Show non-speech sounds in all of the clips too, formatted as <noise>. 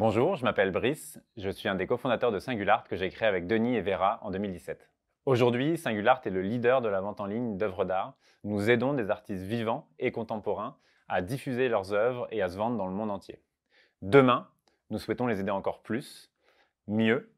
Bonjour, je m'appelle Brice, je suis un des cofondateurs de Singulart que j'ai créé avec Denis et Vera en 2017. Aujourd'hui, Singulart est le leader de la vente en ligne d'œuvres d'art. Nous aidons des artistes vivants et contemporains à diffuser leurs œuvres et à se vendre dans le monde entier. Demain, nous souhaitons les aider encore plus, mieux,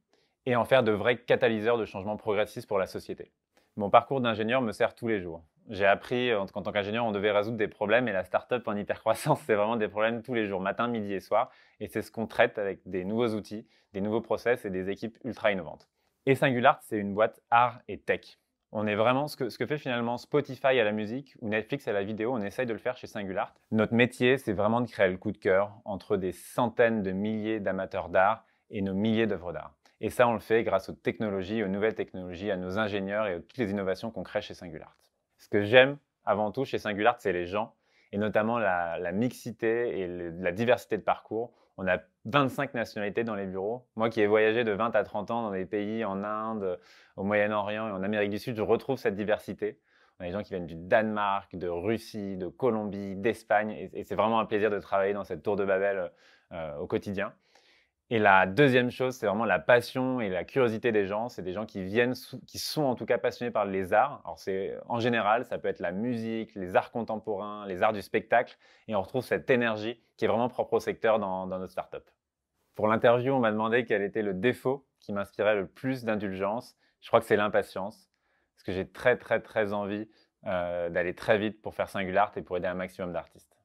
et en faire de vrais catalyseurs de changements progressistes pour la société. Mon parcours d'ingénieur me sert tous les jours. J'ai appris qu'en tant qu'ingénieur, on devait résoudre des problèmes et la startup en hypercroissance, <laughs> c'est vraiment des problèmes tous les jours, matin, midi et soir. Et c'est ce qu'on traite avec des nouveaux outils, des nouveaux process et des équipes ultra innovantes. Et SingulArt, c'est une boîte art et tech. On est vraiment ce que, fait finalement Spotify à la musique ou Netflix à la vidéo, on essaye de le faire chez SingulArt. Notre métier, c'est vraiment de créer le coup de cœur entre des centaines de milliers d'amateurs d'art et nos milliers d'œuvres d'art. Et ça, on le fait grâce aux technologies, aux nouvelles technologies, à nos ingénieurs et à toutes les innovations qu'on crée chez SingulArt. Ce que j'aime avant tout chez Singular, c'est les gens et notamment la, mixité et la diversité de parcours. On a 25 nationalités dans les bureaux. Moi qui ai voyagé de 20 à 30 ans dans des pays en Inde, au Moyen-Orient et en Amérique du Sud, je retrouve cette diversité. On a des gens qui viennent du Danemark, de Russie, de Colombie, d'Espagne. Et, c'est vraiment un plaisir de travailler dans cette tour de Babel euh, au quotidien. Et la deuxième chose, c'est vraiment la passion et la curiosité des gens. C'est des gens qui viennent, qui sont en tout cas passionnés par les arts. Alors c'est en général, ça peut être la musique, les arts contemporains, les arts du spectacle, et on retrouve cette énergie qui est vraiment propre au secteur dans, dans notre startup. Pour l'interview, on m'a demandé quel était le défaut qui m'inspirait le plus d'indulgence. Je crois que c'est l'impatience, parce que j'ai très très très envie euh, d'aller très vite pour faire art et pour aider un maximum d'artistes.